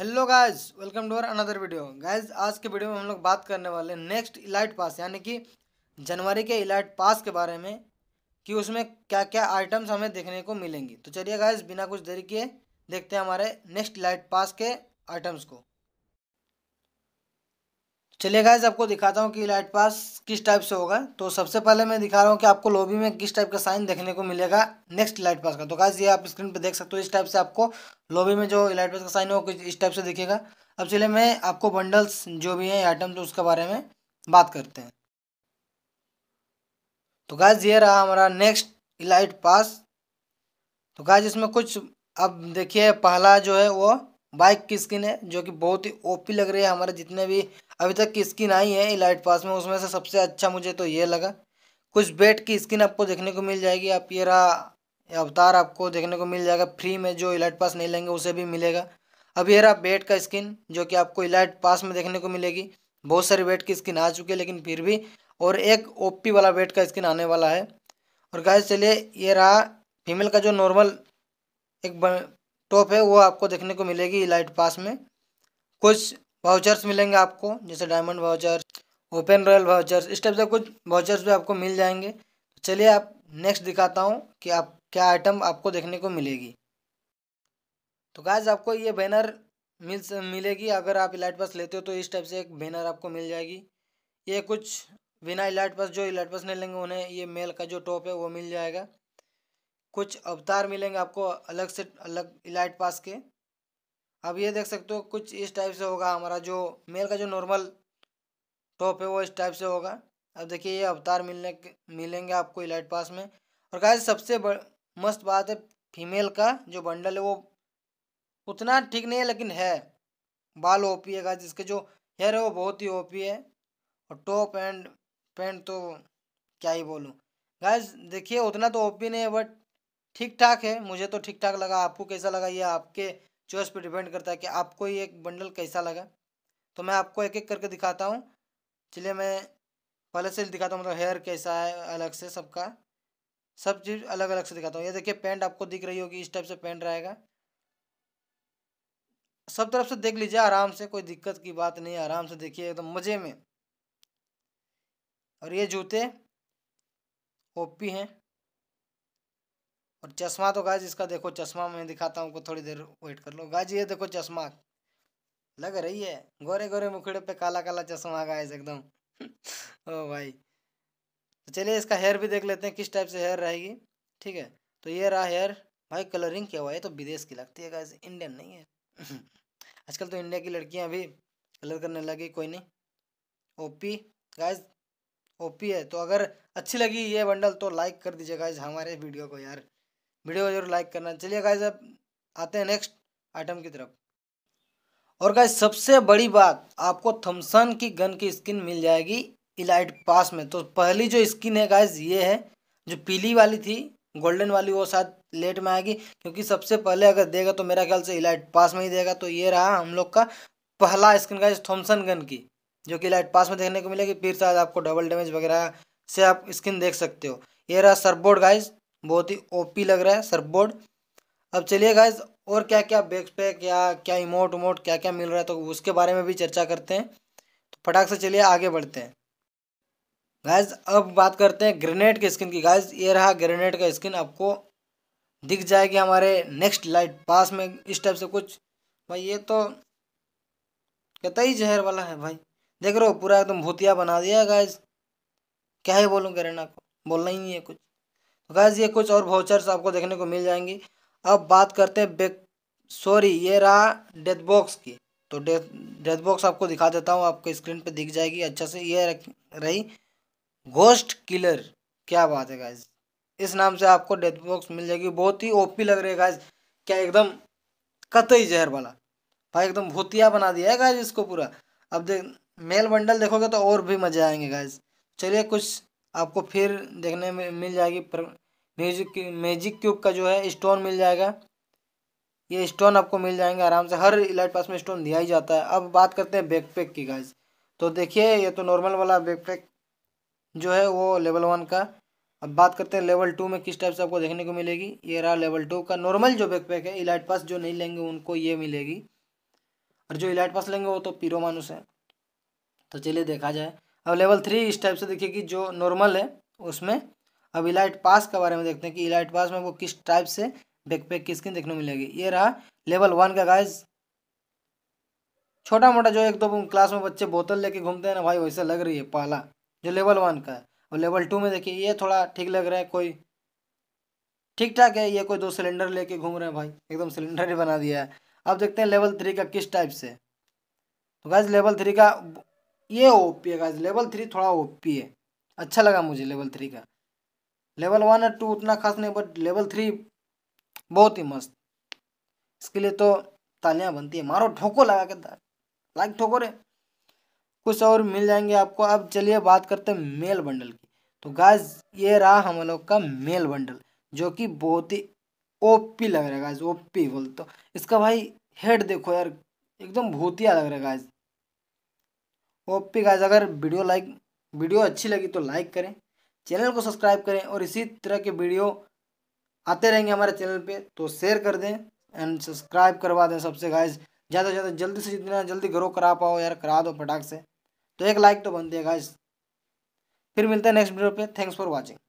hello guys welcome to our another video guys आज के video में हम लोग बात करने वाले हैं नेक्स्ट इलाइट पास यानी कि जनवरी के इलाइट पास के बारे में कि उसमें क्या क्या आइटम्स हमें देखने को मिलेंगी तो चलिए गाइस बिना कुछ देरी किए देखते हैं हमारे नेक्स्ट इलाइट पास के आइटम्स को चलिए गाइज आपको दिखाता हूँ कि लाइट पास किस टाइप से होगा तो सबसे पहले मैं दिखा रहा हूँ कि आपको लॉबी में किस टाइप का साइन देखने को मिलेगा नेक्स्ट लाइट पास का तो गाइज ये आप स्क्रीन पर देख सकते हो इस टाइप से आपको लॉबी में जो लाइट पास का साइन होगा इस टाइप से दिखेगा अब चलिए मैं आपको बंडल्स जो भी हैं आइटम्स तो उसके बारे में बात करते हैं तो गाइज ये रहा हमारा नेक्स्ट लाइट पास तो गाइज इसमें कुछ अब देखिए पहला जो है वो बाइक की स्किन है जो कि बहुत ही ओपी लग रही है हमारे जितने भी अभी तक की स्किन आई है इलाइट पास में उसमें से सबसे अच्छा मुझे तो ये लगा कुछ बेट की स्किन आपको देखने को मिल जाएगी आप ये रहा अवतार आपको देखने को मिल जाएगा फ्री में जो इलाइट पास नहीं लेंगे उसे भी मिलेगा अब ये रहा बेट का स्किन जो कि आपको इलाइट पास में देखने को मिलेगी बहुत सारी बेट की स्किन आ चुकी है लेकिन फिर भी और एक ओपी वाला बेट का स्किन आने वाला है और गाय चलिए ये रहा फीमेल का जो नॉर्मल एक टॉप है वो आपको देखने को मिलेगी इलाइट पास में कुछ वाउचर्स मिलेंगे आपको जैसे diamond vouchers open royal vouchers इस टाइप से कुछ वाउचर्स भी आपको मिल जाएंगे चलिए आप नेक्स्ट दिखाता हूँ कि आप क्या आइटम आपको देखने को मिलेगी तो गाइज आपको ये बैनर मिल मिलेगी अगर आप इलाइट पास लेते हो तो इस टाइप से एक बैनर आपको मिल जाएगी ये कुछ बिना इलाइट पास जो इलाइट पास नहीं लेंगे उन्हें ये मेल का जो टॉप है वो मिल जाएगा कुछ अवतार मिलेंगे आपको अलग से अलग इलाइट पास के अब ये देख सकते हो कुछ इस टाइप से होगा हमारा जो मेल का जो नॉर्मल टॉप है वो इस टाइप से होगा अब देखिए ये अवतार मिलने मिलेंगे आपको इलाइट पास में और कहा सबसे मस्त बात है फीमेल का जो बंडल है वो उतना ठीक नहीं है लेकिन है बाल ओपी है जिसके इसके जो हेयर है वो बहुत ही ओपी है और टॉप एंड पेंट तो क्या ही बोलूँ गाइज देखिए उतना तो ओपी नहीं है बट ठीक ठाक है मुझे तो ठीक ठाक लगा आपको कैसा लगा ये आपके चॉइस पे डिपेंड करता है कि आपको ये एक बंडल कैसा लगा तो मैं आपको एक एक करके दिखाता हूँ चलिए मैं पहले से दिखाता हूँ मतलब हेयर कैसा है अलग से सबका सब चीज़ अलग अलग से दिखाता हूँ ये देखिए पेंट आपको दिख रही होगी इस टाइप से पैंट रहेगा सब तरफ से देख लीजिए आराम से कोई दिक्कत की बात नहीं आराम से देखिए एकदम तो मज़े में और ये जूते ओपी हैं और चश्मा तो गाज इसका देखो चश्मा मैं दिखाता हूँ थोड़ी देर वेट कर लो गाज ये देखो चश्मा लग रही है गोरे गोरे मुखड़े पे काला काला चश्मा गाइस एकदम ओ भाई तो चलिए इसका हेयर भी देख लेते हैं किस टाइप से हेयर रहेगी ठीक है तो ये रहा हेयर भाई कलरिंग क्या हुआ है तो विदेश की लगती है गाइस इंडियन नहीं है आजकल तो इंडिया की लड़कियाँ भी कलर करने लगी कोई नहीं ओ ओपी ओ पी है तो अगर अच्छी लगी ये बंडल तो लाइक कर दीजिए गाइज हमारे वीडियो को यार वीडियो को जरूर लाइक करना चलिए गाइज अब आते हैं नेक्स्ट आइटम की तरफ और गाइज सबसे बड़ी बात आपको थम्सन की गन की स्किन मिल जाएगी इलाइट पास में तो पहली जो स्किन है गाइज ये है जो पीली वाली थी गोल्डन वाली वो शायद लेट में आएगी क्योंकि सबसे पहले अगर देगा तो मेरा ख्याल से इलाइट पास में ही देगा तो ये रहा हम लोग का पहला स्किन गाइज थम्सन गन की जो कि लाइट पास में देखने को मिलेगी फिर शायद आपको डबल डैमेज वगैरह से आप स्किन देख सकते हो ये रहा सरबोर्ड गाइज बहुत ही ओपी लग रहा है सर्फबोर्ड अब चलिए गाइज और क्या क्या बैग पैक क्या क्या इमोट उमोट क्या क्या मिल रहा है तो उसके बारे में भी चर्चा करते हैं तो फटाक से चलिए आगे बढ़ते हैं गाइज अब बात करते हैं ग्रेनेड के स्किन की गाइज ये रहा ग्रेनेड का स्किन आपको दिख जाएगी हमारे नेक्स्ट लाइट पास में इस टाइप से कुछ भाई ये तो कहता ही जहर वाला है भाई देख रहे हो पूरा एकदम भूतिया बना दिया है गाइज क्या ही बोलूँ ग्रेना को बोलना ही नहीं है कुछ गैस ये कुछ और वाउचर्स आपको देखने को मिल जाएंगी अब बात करते हैं बेक सॉरी ये रहा डेथ बॉक्स की तो डेथ डेथ बॉक्स आपको दिखा देता हूँ आपको स्क्रीन पे दिख जाएगी अच्छा से ये रही घोस्ट किलर क्या बात है गाइज इस नाम से आपको डेथ बॉक्स मिल जाएगी बहुत ही ओपी लग रही है गाइज क्या एकदम कतई जहर वाला भाई एकदम भूतिया बना दिया है गाइज इसको पूरा अब देख मेल बंडल देखोगे तो और भी मजे आएंगे गाइज चलिए कुछ आपको फिर देखने में मिल जाएगी पर म्यूजिक मैजिक क्यूब का जो है स्टोन मिल जाएगा ये स्टोन आपको मिल जाएंगे आराम से हर इलाइट पास में स्टोन दिया ही जाता है अब बात करते हैं बैकपैक की गाइज तो देखिए ये तो नॉर्मल वाला बैकपैक जो है वो लेवल वन का अब बात करते हैं लेवल टू में किस टाइप से आपको देखने को मिलेगी ये रहा लेवल टू का नॉर्मल जो बैकपैक है इलाइट पास जो नहीं लेंगे उनको ये मिलेगी और जो इलाइट पास लेंगे वो तो पीरो मानुस है तो चलिए देखा जाए अब लेवल थ्री इस टाइप से देखिए कि जो नॉर्मल है उसमें अब इलाइट पास के बारे में देखते हैं कि इलाइट पास में वो किस टाइप से बैकपैक की स्किन देखने को मिलेगी ये रहा लेवल वन का गाइस छोटा मोटा जो एक दो तो क्लास में बच्चे बोतल लेके घूमते हैं ना भाई वैसे लग रही है पहला जो लेवल वन का है और लेवल टू में देखिए ये थोड़ा ठीक लग रहा है कोई ठीक ठाक है ये कोई दो सिलेंडर लेके घूम रहे हैं भाई एकदम सिलेंडर ही बना दिया है अब देखते हैं लेवल थ्री का किस टाइप से तो गाइज लेवल थ्री का ये ओ पी है लेवल थ्री थोड़ा ओ पी है अच्छा लगा मुझे लेवल थ्री का लेवल वन और टू उतना खास नहीं बट लेवल थ्री बहुत ही मस्त इसके लिए तो तालियां बनती है मारो ठोको लगा के लाइक ठोको रे कुछ और मिल जाएंगे आपको अब चलिए बात करते हैं मेल बंडल की तो गाइज ये रहा हम लोग का मेल बंडल जो कि बहुत ही ओपी लग रहा है गाइज ओपी बोल तो इसका भाई हेड देखो यार एकदम भूतिया लग रहा है गाइज ओपी गाइज अगर वीडियो लाइक वीडियो अच्छी लगी तो लाइक करें चैनल को सब्सक्राइब करें और इसी तरह के वीडियो आते रहेंगे हमारे चैनल पे तो शेयर कर दें एंड सब्सक्राइब करवा दें सबसे गाइज ज़्यादा से ज़्यादा जल्दी से जितना जल्दी ग्रो करा पाओ यार करा दो फटाक से तो एक लाइक तो बनती है गाइज फिर मिलते हैं नेक्स्ट वीडियो पे थैंक्स फॉर वॉचिंग